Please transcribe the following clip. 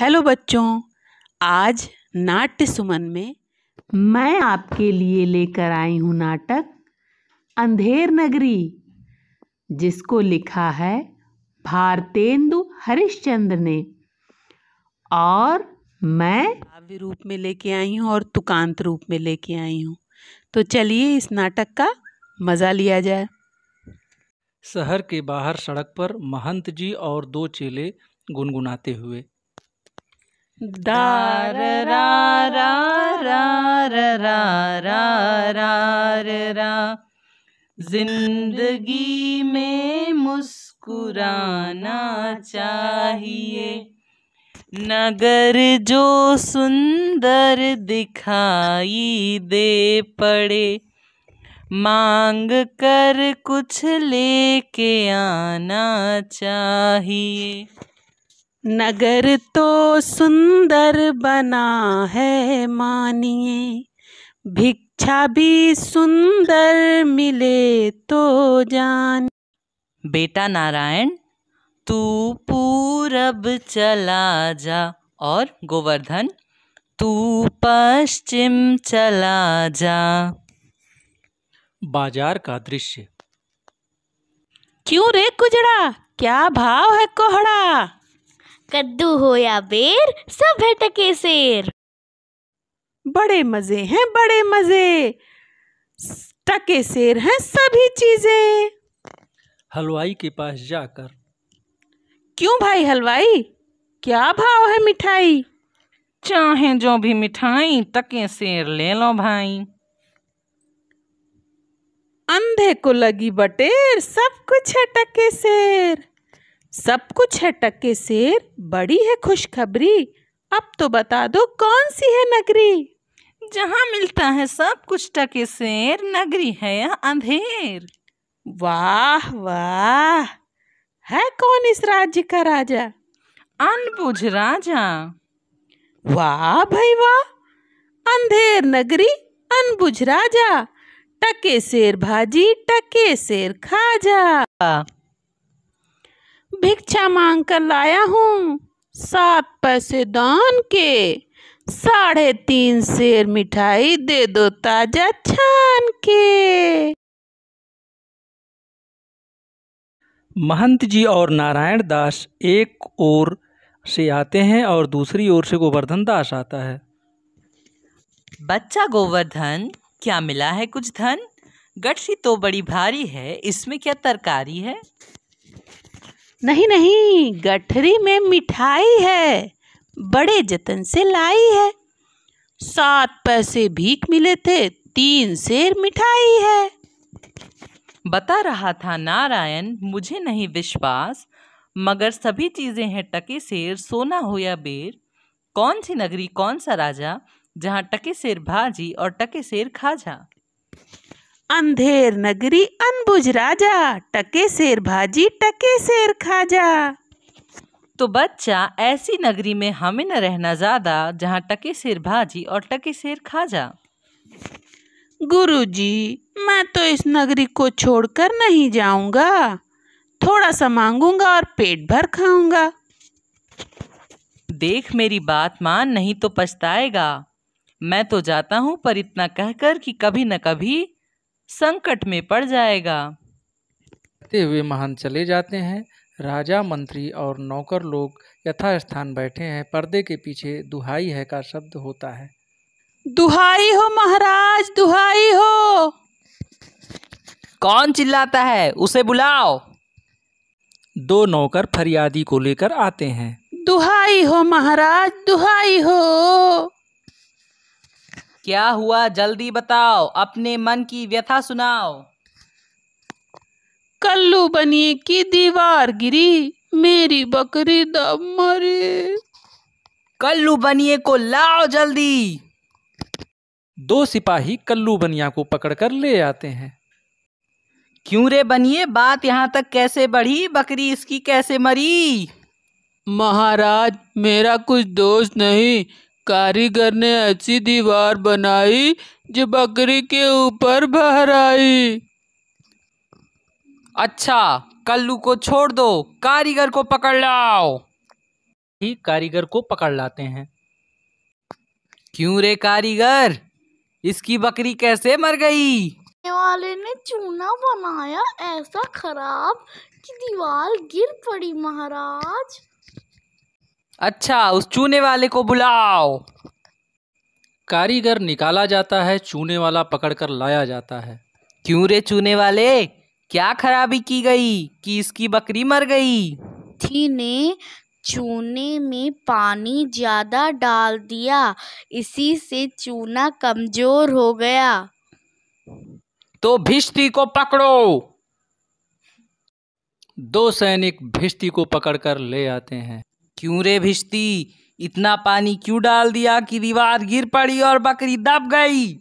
hello बच्चों आज नाट्य सुमन में मैं आपके लिए लेकर आई हूँ नाटक अंधेर नगरी जिसको लिखा है भारतेंदु हरिश्चंद्र ने और मैं काव्य रूप में लेके आई हूँ और तुकांत रूप में लेके आई हूँ तो चलिए इस नाटक का मज़ा लिया जाए शहर के बाहर सड़क पर महंत जी और दो चेले गुनगुनाते हुए दार जिंदगी में मुस्कुराना चाहिए नगर जो सुंदर दिखाई दे पड़े मांग कर कुछ लेके आना चाहिए नगर तो सुंदर बना है मानिए भिक्षा भी सुंदर मिले तो जान बेटा नारायण तू पूरब चला जा और गोवर्धन तू पश्चिम चला जा बाजार का दृश्य क्यों रे कुजड़ा क्या भाव है कोहड़ा कद्दू हो या बेर सब है टके शेर बड़े मज़े हैं बड़े मज़े टके शेर हैं सभी चीज़ें हलवाई के पास जाकर क्यों भाई हलवाई क्या भाव है मिठाई चाहे जो भी मिठाई टके शेर ले लो भाई अंधे को लगी बटेर सब कुछ है टके शेर सब कुछ है टक्के शेर बड़ी है खुशखबरी अब तो बता दो कौन सी है नगरी जहाँ मिलता है सब कुछ टके शेर नगरी है अंधेर वाह वाह है कौन इस राज्य का राजा अनबुझ राजा वाह भाई वाह अंधेर नगरी अनबुझ राजा टके शेर भाजी टके शेर खाजा भिक्षा मांग कर लाया हूँ सात पैसे दान के साढ़े तीन शेर मिठाई दे दो ताजा छान के महंत जी और नारायण दास एक ओर से आते हैं और दूसरी ओर से गोवर्धन दास आता है बच्चा गोवर्धन क्या मिला है कुछ धन गठसी तो बड़ी भारी है इसमें क्या तरकारी है नहीं नहीं गठरी में मिठाई है बड़े जतन से लाई है सात पैसे भीख मिले थे तीन शेर मिठाई है बता रहा था नारायण मुझे नहीं विश्वास मगर सभी चीज़ें हैं टके शेर सोना हो या बेर कौन सी नगरी कौन सा राजा जहाँ टके शेर भाजी और टके शेर खाजा अंधेर नगरी अनबुझ राजा टके शेर भाजी टके शेर खाजा तो बच्चा ऐसी नगरी में हमें न रहना ज़्यादा जहाँ टके शेर भाजी और टके शेर खाजा जी मैं तो इस नगरी को छोड़कर नहीं जाऊंगा थोड़ा सा मांगूंगा और पेट भर खाऊंगा देख मेरी बात मान नहीं तो पछताएगा मैं तो जाता हूँ पर इतना कहकर कि कभी न कभी संकट में पड़ जाएगा ते हुए महान चले जाते हैं राजा मंत्री और नौकर लोग यथास्थान बैठे हैं पर्दे के पीछे दुहाई है का शब्द होता है दुहाई हो महाराज दुहाई हो कौन चिल्लाता है उसे बुलाओ दो नौकर फरियादी को लेकर आते हैं दुहाई हो महाराज दुहाई हो क्या हुआ जल्दी बताओ अपने मन की व्यथा सुनाओ कल्लू बनिए की दीवार गिरी मेरी बकरी दब मरे कल्लू बनिए को लाओ जल्दी दो सिपाही कल्लू बनिया को पकड़कर ले आते हैं क्यों रे बनिए बात यहाँ तक कैसे बढ़ी बकरी इसकी कैसे मरी महाराज मेरा कुछ दोष नहीं कारीगर ने ऐसी दीवार बनाई जो बकरी के ऊपर बहर आई अच्छा कल्लू को छोड़ दो कारीगर को पकड़ लाओ ही कारीगर को पकड़ लाते हैं क्यों रे कारीगर इसकी बकरी कैसे मर गई वाले ने चूना बनाया ऐसा खराब कि दीवार गिर पड़ी महाराज अच्छा उस चूने वाले को बुलाओ कारीगर निकाला जाता है चूने वाला पकड़कर लाया जाता है क्यों रे चूने वाले क्या खराबी की गई कि इसकी बकरी मर गई थी ने चूने में पानी ज़्यादा डाल दिया इसी से चूना कमज़ोर हो गया तो भिश्ती को पकड़ो दो सैनिक भिश्ती को पकड़कर ले आते हैं क्यों रे भिश्ती इतना पानी क्यों डाल दिया कि दीवार गिर पड़ी और बकरी दब गई